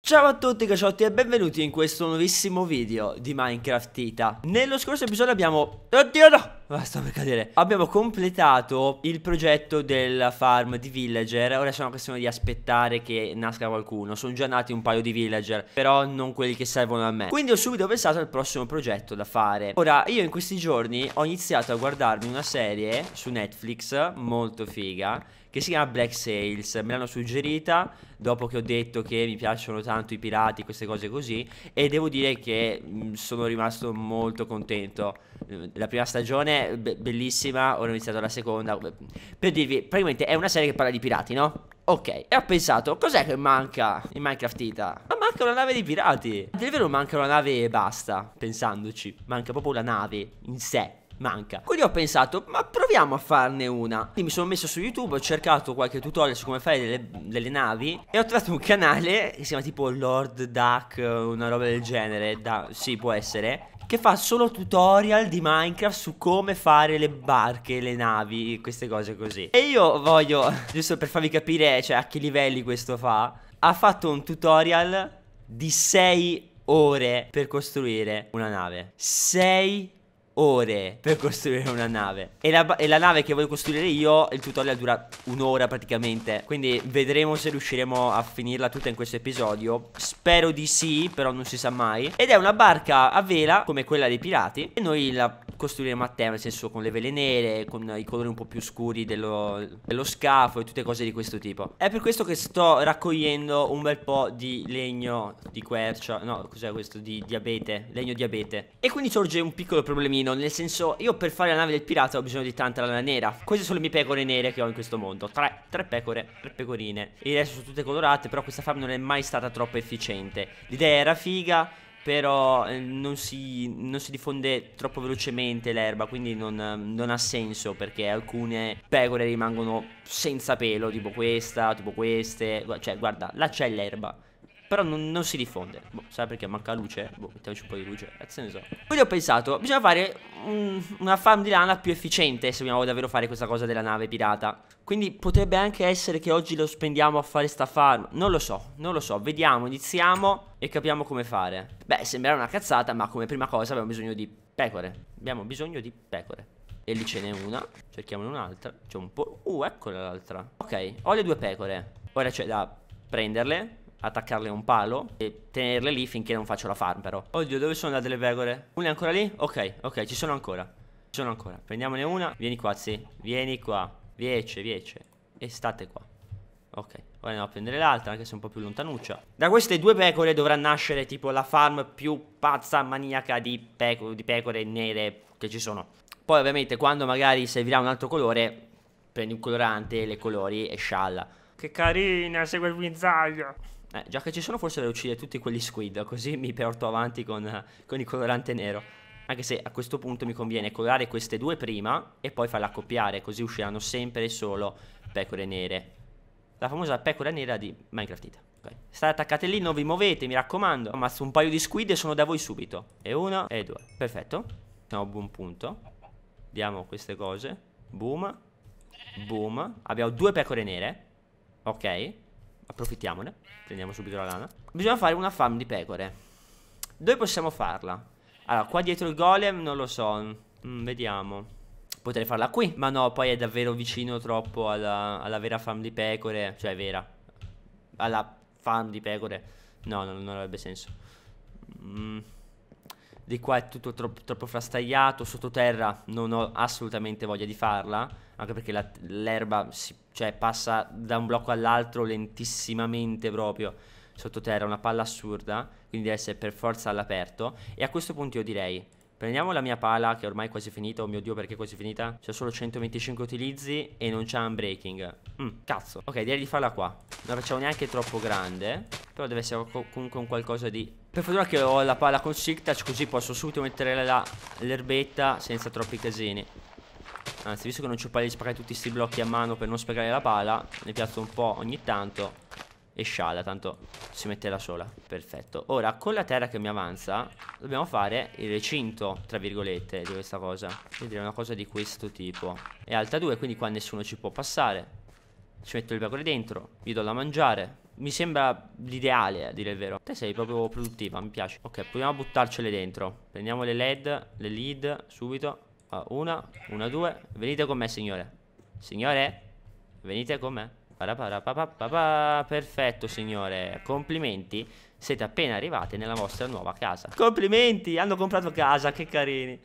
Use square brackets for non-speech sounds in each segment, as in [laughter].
Ciao a tutti cacciotti e benvenuti in questo nuovissimo video di Minecraft Ita Nello scorso episodio abbiamo... Oddio no! Basta ah, per cadere Abbiamo completato il progetto della farm di villager Ora c'è una questione di aspettare che nasca qualcuno Sono già nati un paio di villager Però non quelli che servono a me Quindi ho subito pensato al prossimo progetto da fare Ora io in questi giorni ho iniziato a guardarmi una serie su Netflix Molto figa che si chiama Black Sails. Me l'hanno suggerita dopo che ho detto che mi piacciono tanto i pirati, queste cose così. E devo dire che mh, sono rimasto molto contento. La prima stagione, be- bellissima, ora ho iniziato la seconda. Per dirvi, praticamente è una serie che parla di pirati, no? Ok, e ho pensato, cos'è che manca in Minecraft Ita? Ma manca una nave di pirati. Del vero manca una nave e basta, pensandoci. Manca proprio la nave in sé manca. Quindi ho pensato, ma proviamo a farne una. Quindi mi sono messo su YouTube, ho cercato qualche tutorial su come fare delle, delle navi e ho trovato un canale che si chiama tipo Lord Duck, una roba del genere, da, sì può essere, che fa solo tutorial di Minecraft su come fare le barche, le navi, queste cose così. E io voglio, [laughs] giusto per farvi capire cioè, a che livelli questo fa, ha fatto un tutorial di 6 ore per costruire una nave. 6 ore ore per [laughs] costruire una nave e la, e la, nave che voglio costruire io il tutorial dura un'ora praticamente quindi vedremo se riusciremo a finirla tutta in questo episodio spero di sì però non si sa mai ed è una barca a vela come quella dei pirati e noi la costruiremo a tema nel senso con le vele nere con i colori un po' più scuri dello, dello scafo e tutte cose di questo tipo è per questo che sto raccogliendo un bel po' di legno di quercia no cos'è questo di diabete legno diabete e quindi sorge un piccolo problemino carino, nel senso io per fare la nave del pirata ho bisogno di tanta lana nera. Queste sono le mie pecore nere che ho in questo mondo. Tre, tre pecore, tre pecorine. E adesso sono tutte colorate, però questa farm non è mai stata troppo efficiente. L'idea era figa, però eh, non, si, non, si, diffonde troppo velocemente l'erba, quindi non, non, ha senso perché alcune pecore rimangono senza pelo, tipo questa, tipo queste, cioè guarda, là c'è l'erba. Però non, non si diffonde Boh, sai perché manca luce? Boh, mettiamoci un po' di luce eh, Cazzo ne so Quindi ho pensato Bisogna fare un, una farm di lana più efficiente Se vogliamo davvero fare questa cosa della nave pirata Quindi potrebbe anche essere che oggi lo spendiamo a fare sta farm Non lo so, non lo so Vediamo, iniziamo e capiamo come fare Beh, sembrerà una cazzata Ma come prima cosa abbiamo bisogno di pecore Abbiamo bisogno di pecore e lì ce n'è una Cerchiamone un'altra C'è un po'... Uh, eccola l'altra Ok, ho le due pecore Ora c'è da prenderle attaccarle a un palo e tenerle lì finché non faccio la farm però. Oddio, dove sono andate le pecore? Una è ancora lì? Ok, ok, ci sono ancora. Ci sono ancora. Prendiamone una. Vieni qua, sì. Vieni qua. Viece, viece. E state qua. Ok, ora andiamo a prendere l'altra, anche se è un po' più lontanuccia. Da queste due pecore dovrà nascere tipo la farm più pazza maniaca di, peco di pecore nere che ci sono. Poi ovviamente quando magari servirà un altro colore, prendi un colorante, le colori e scialla. Che carina, segue il guinzaglio. Eh, già che ci sono forse devo uccidere tutti quelli squid, così mi porto avanti con, con il colorante nero. Anche se a questo punto mi conviene colorare queste due prima e poi farle accoppiare, così usciranno sempre e solo pecore nere. La famosa pecora nera di Minecraft Ita. Okay. State attaccate lì, non vi muovete, mi raccomando. Ammazzo un paio di squid e sono da voi subito. E una e due. Perfetto. Siamo a buon punto. Diamo queste cose. Boom. Boom. Abbiamo due pecore nere. Ok. Approfittiamone Prendiamo subito la lana Bisogna fare una farm di pecore Dove possiamo farla? Allora qua dietro il golem non lo so mm, Vediamo Potrei farla qui Ma no poi è davvero vicino troppo alla, alla vera farm di pecore Cioè vera Alla farm di pecore No, no non, avrebbe senso mm. Di qua è tutto troppo, troppo frastagliato Sottoterra non ho assolutamente voglia di farla Anche perché l'erba si cioè passa da un blocco all'altro lentissimamente proprio sottoterra, una palla assurda, quindi deve essere per forza all'aperto. E a questo punto io direi, prendiamo la mia pala che ormai è quasi finita, oh mio dio perché è quasi finita? C'è solo 125 utilizzi e non c'è unbreaking. Mm, cazzo. Ok, direi di farla qua. Non la facciamo neanche troppo grande, però deve essere comunque un qualcosa di... Per fortuna che ho la pala con sick Touch, così posso subito mettere l'erbetta senza troppi casini. Anzi, visto che non ci ho paglia di spaccare tutti questi blocchi a mano per non sprecare la pala, ne piatto un po' ogni tanto e sciala, tanto si mette da sola. Perfetto. Ora, con la terra che mi avanza, dobbiamo fare il recinto, tra virgolette, di questa cosa. Vedremo una cosa di questo tipo. È alta 2, quindi qua nessuno ci può passare. Ci metto il bacore dentro, gli do da mangiare. Mi sembra l'ideale, a dire il vero. Te sei proprio produttiva, mi piace. Ok, proviamo a buttarcele dentro. Prendiamo le LED, le lead, subito. Oh, una, una, due Venite con me signore Signore Venite con me Perfetto signore Complimenti Siete appena arrivate nella vostra nuova casa Complimenti Hanno comprato casa Che carini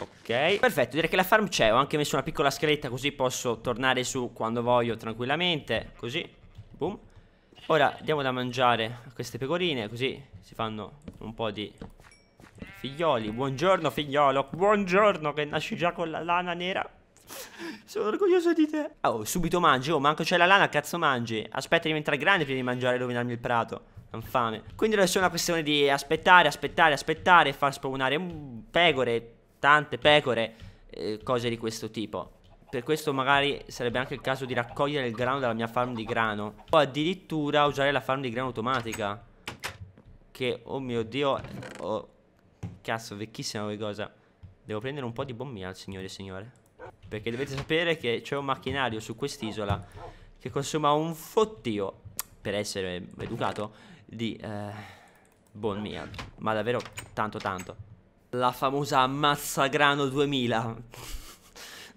Ok Perfetto direi che la farm c'è Ho anche messo una piccola scaletta Così posso tornare su quando voglio tranquillamente Così Boom Ora diamo da mangiare a queste pecorine Così si fanno un po' di Figlioli, buongiorno figliolo, buongiorno che nasci già con la lana nera. Sono orgoglioso di te. Oh, subito mangi, oh, manco c'è la lana, cazzo mangi. Aspetta di diventare grande prima di mangiare e rovinarmi il prato. Non fame. Quindi adesso è una questione di aspettare, aspettare, aspettare, e far spawnare pecore, tante pecore, eh, cose di questo tipo. Per questo magari sarebbe anche il caso di raccogliere il grano dalla mia farm di grano. O addirittura usare la farm di grano automatica. Che, oh mio Dio, oh, cazzo vecchissima che cosa Devo prendere un po' di bombial signore e signore Perché dovete sapere che c'è un macchinario su quest'isola Che consuma un fottio Per essere educato Di eh, bombial Ma davvero tanto tanto La famosa Mazzagrano 2000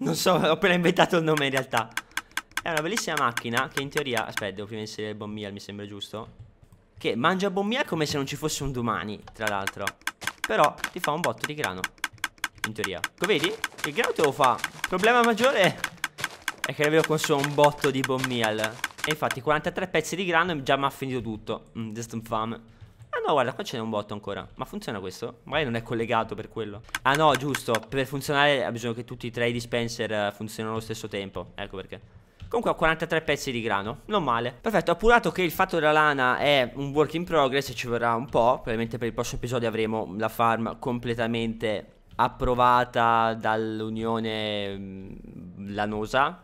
[laughs] Non so, ho appena inventato il nome in realtà È una bellissima macchina che in teoria Aspetta, devo prima inserire il bombial mi sembra giusto Che mangia bombial come se non ci fosse un domani Tra l'altro però ti fa un botto di grano In teoria Come vedi il grano te lo fa Il Problema maggiore è che avevo consumato un botto di bomb meal E infatti 43 pezzi di grano già mi ha finito tutto mm, Just in Ah no, guarda, qua ce n'è un botto ancora. Ma funziona questo? Magari non è collegato per quello. Ah no, giusto. Per funzionare ha bisogno che tutti e tre i dispenser eh, funzionino allo stesso tempo. Ecco perché. Comunque ho 43 pezzi di grano, non male. Perfetto, appurato che il fatto della lana è un work in progress, e ci vorrà un po', probabilmente per il prossimo episodio avremo la farm completamente approvata dall'Unione mm, Lanosa,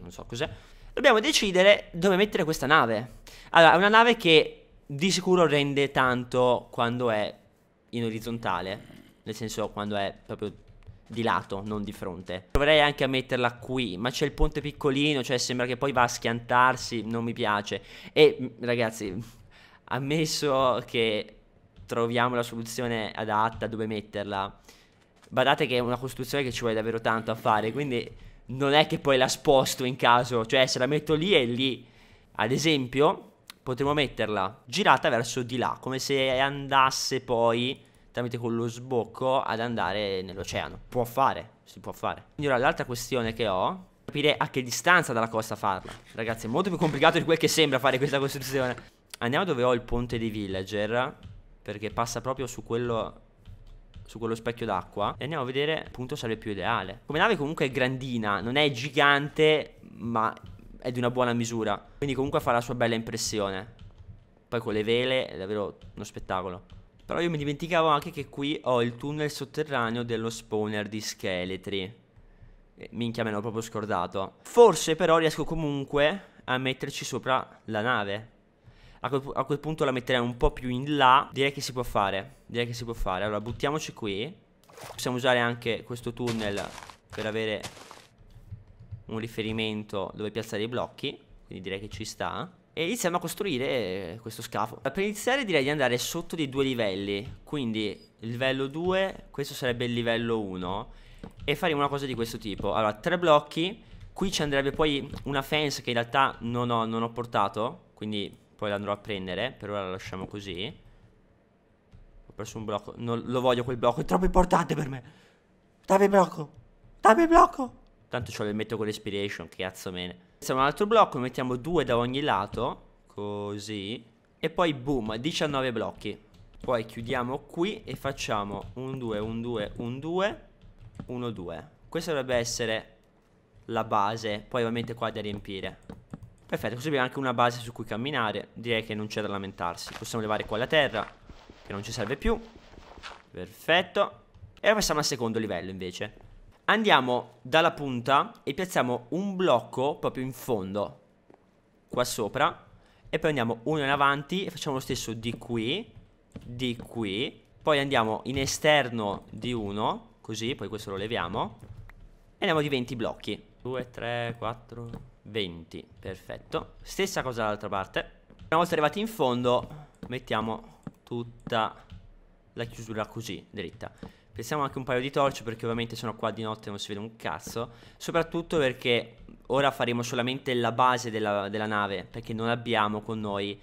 non so cos'è. Dobbiamo decidere dove mettere questa nave. Allora, è una nave che di sicuro rende tanto quando è in orizzontale, nel senso quando è proprio di lato, non di fronte. Proverei anche a metterla qui, ma c'è il ponte piccolino, cioè sembra che poi va a schiantarsi, non mi piace. E mm, ragazzi, [laughs] ammesso che troviamo la soluzione adatta dove metterla, badate che è una costruzione che ci vuole davvero tanto a fare, quindi non è che poi la sposto in caso, cioè se la metto lì e lì, ad esempio, potremmo metterla girata verso di là, come se andasse poi tramite quello sbocco ad andare nell'oceano. Può fare, si può fare. Quindi ora l'altra questione che ho è capire a che distanza dalla costa farla. Ragazzi, è molto più complicato di quel che sembra fare questa costruzione. Andiamo dove ho il ponte dei villager, perché passa proprio su quello su quello specchio d'acqua e andiamo a vedere appunto sarebbe più ideale. Come nave comunque è grandina, non è gigante, ma è di una buona misura. Quindi comunque fa la sua bella impressione. Poi con le vele è davvero uno spettacolo. Però io mi dimenticavo anche che qui ho il tunnel sotterraneo dello spawner di scheletri. Minchia me l'ho proprio scordato. Forse però riesco comunque a metterci sopra la nave. A quel, a quel, punto la metterei un po' più in là. Direi che si può fare. Direi che si può fare. Allora, buttiamoci qui. Possiamo usare anche questo tunnel per avere un riferimento dove piazzare i blocchi. Quindi direi che ci sta. E iniziamo a costruire questo scafo Per iniziare direi di andare sotto dei due livelli Quindi livello 2, questo sarebbe il livello 1 E faremo una cosa di questo tipo Allora, tre blocchi Qui ci andrebbe poi una fence che in realtà non ho, non ho portato Quindi poi l'andrò a prendere Per ora la lasciamo così Ho perso un blocco Non lo voglio quel blocco, è troppo importante per me Dammi il blocco Dammi il blocco Tanto ce le metto con l'expiration, che cazzo mene. Facciamo un altro blocco, mettiamo due da ogni lato. Così. E poi boom, 19 blocchi. Poi chiudiamo qui e facciamo un 2, un 2, un 2, 1, 2. Questa dovrebbe essere la base, poi ovviamente qua da riempire. Perfetto, così abbiamo anche una base su cui camminare. Direi che non c'è da lamentarsi. Possiamo levare qua la terra, che non ci serve più. Perfetto. E ora passiamo al secondo livello invece andiamo dalla punta e piazziamo un blocco proprio in fondo, qua sopra, e poi andiamo uno in avanti e facciamo lo stesso di qui, di qui, poi andiamo in esterno di uno, così, poi questo lo leviamo, e andiamo di 20 blocchi, 2, 3, 4, 20, perfetto, stessa cosa dall'altra parte, una volta arrivati in fondo mettiamo tutta la chiusura così, dritta pensiamo anche un paio di torce perché ovviamente sono qua di notte e non si vede un cazzo, soprattutto perché ora faremo solamente la base della, della nave, perché non abbiamo con noi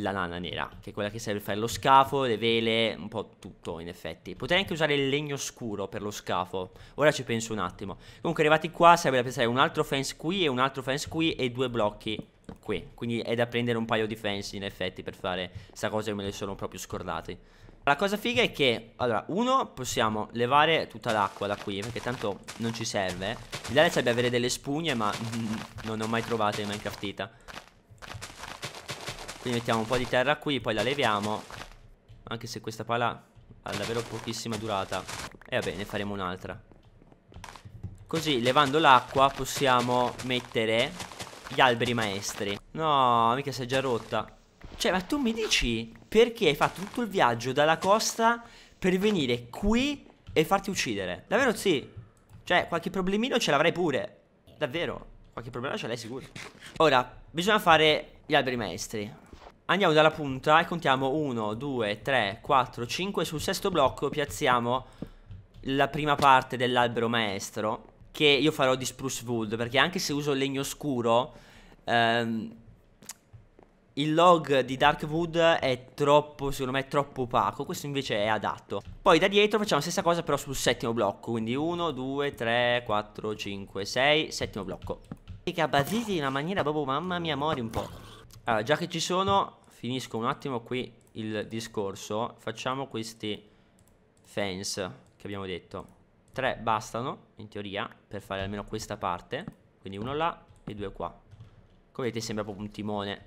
la lana nera, che è quella che serve per fare lo scafo, le vele, un po' tutto in effetti. Potrei anche usare il legno scuro per lo scafo, ora ci penso un attimo. Comunque arrivati qua serve da pensare un altro fence qui e un altro fence qui e due blocchi qui, quindi è da prendere un paio di fence in effetti per fare sta cosa, che me le sono proprio scordati. La cosa figa è che, allora, uno, possiamo levare tutta l'acqua da qui, perché tanto non ci serve. L'ideale sarebbe avere delle spugne, ma mm, [laughs] non ne ho mai trovate in Minecraftita. Quindi mettiamo un po' di terra qui, poi la leviamo. Anche se questa pala ha davvero pochissima durata. E vabbè, ne faremo un'altra. Così, levando l'acqua, possiamo mettere gli alberi maestri. No, mica si è già rotta. Cioè, ma tu mi dici perché hai fatto tutto il viaggio dalla costa per venire qui e farti uccidere? Davvero sì. Cioè, qualche problemino ce l'avrai pure. Davvero. Qualche problema ce l'hai sicuro. Ora, bisogna fare gli alberi maestri. Andiamo dalla punta e contiamo 1, 2, 3, 4, 5. Sul sesto blocco piazziamo la prima parte dell'albero maestro che io farò di spruce wood perché anche se uso legno scuro... Ehm, il log di Darkwood è troppo, secondo me, troppo opaco, questo invece è adatto. Poi da dietro facciamo la stessa cosa però sul settimo blocco, quindi 1, 2, 3, 4, 5, 6, settimo blocco. E che abbasiti in una maniera proprio, mamma mia, mori un po'. Allora, già che ci sono, finisco un attimo qui il discorso, facciamo questi fence che abbiamo detto. 3 bastano, in teoria, per fare almeno questa parte, quindi uno là e due qua. Come vedete sembra proprio un timone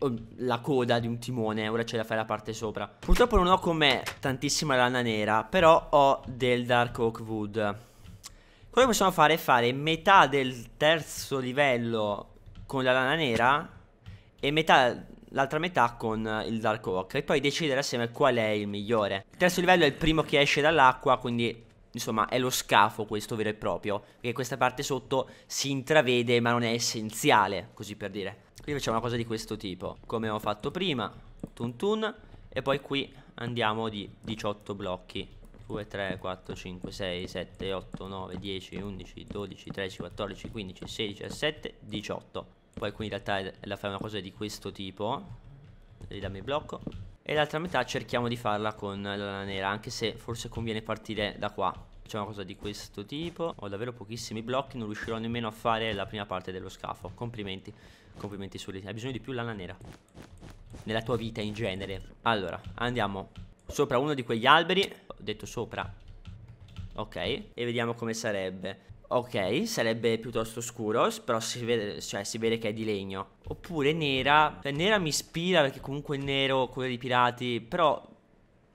Um, la coda di un timone, ora c'è da fare la parte sopra. Purtroppo non ho con me tantissima lana nera, però ho del Dark Oak Wood. Quello che possiamo fare è fare metà del terzo livello con la lana nera e metà l'altra metà con il Dark Oak e poi decidere assieme qual è il migliore. Il terzo livello è il primo che esce dall'acqua, quindi insomma è lo scafo questo vero e proprio, perché questa parte sotto si intravede ma non è essenziale, così per dire. Qui facciamo una cosa di questo tipo, come ho fatto prima, tun tun, e poi qui andiamo di 18 blocchi. 2, 3, 4, 5, 6, 7, 8, 9, 10, 11, 12, 13, 14, 15, 16, 17, 18. Poi qui in realtà la fai una cosa di questo tipo, ridammi il blocco. E l'altra metà cerchiamo di farla con la lana nera, anche se forse conviene partire da qua. Facciamo una cosa di questo tipo, ho davvero pochissimi blocchi, non riuscirò nemmeno a fare la prima parte dello scafo, complimenti. Complimenti sulle... Hai bisogno di più lana nera. Nella tua vita in genere. Allora, andiamo sopra uno di quegli alberi. Ho detto sopra. Ok. E vediamo come sarebbe. Ok, sarebbe piuttosto scuro, però si vede, cioè, si vede che è di legno. Oppure nera. Cioè, nera mi ispira perché comunque è nero, quello dei pirati. Però,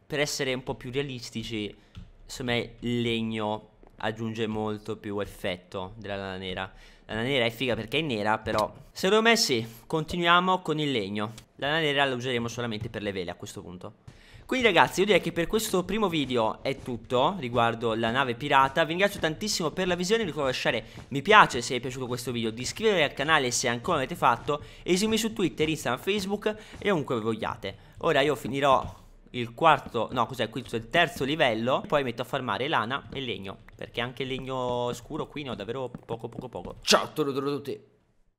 per essere un po' più realistici, secondo me il legno aggiunge molto più effetto della lana nera. La nera è figa perché è nera, però... Secondo me sì, continuiamo con il legno. La nera la useremo solamente per le vele a questo punto. Quindi ragazzi io direi che per questo primo video è tutto riguardo la nave pirata Vi ringrazio tantissimo per la visione, vi ricordo di lasciare mi piace se vi è piaciuto questo video Di iscrivervi al canale se ancora non l'avete fatto E seguirmi su Twitter, Instagram, Facebook e ovunque vogliate Ora io finirò il quarto, no cos'è, qui il terzo livello Poi metto a farmare lana e legno, perché anche il legno scuro qui ne ho davvero poco poco poco Ciao a tutti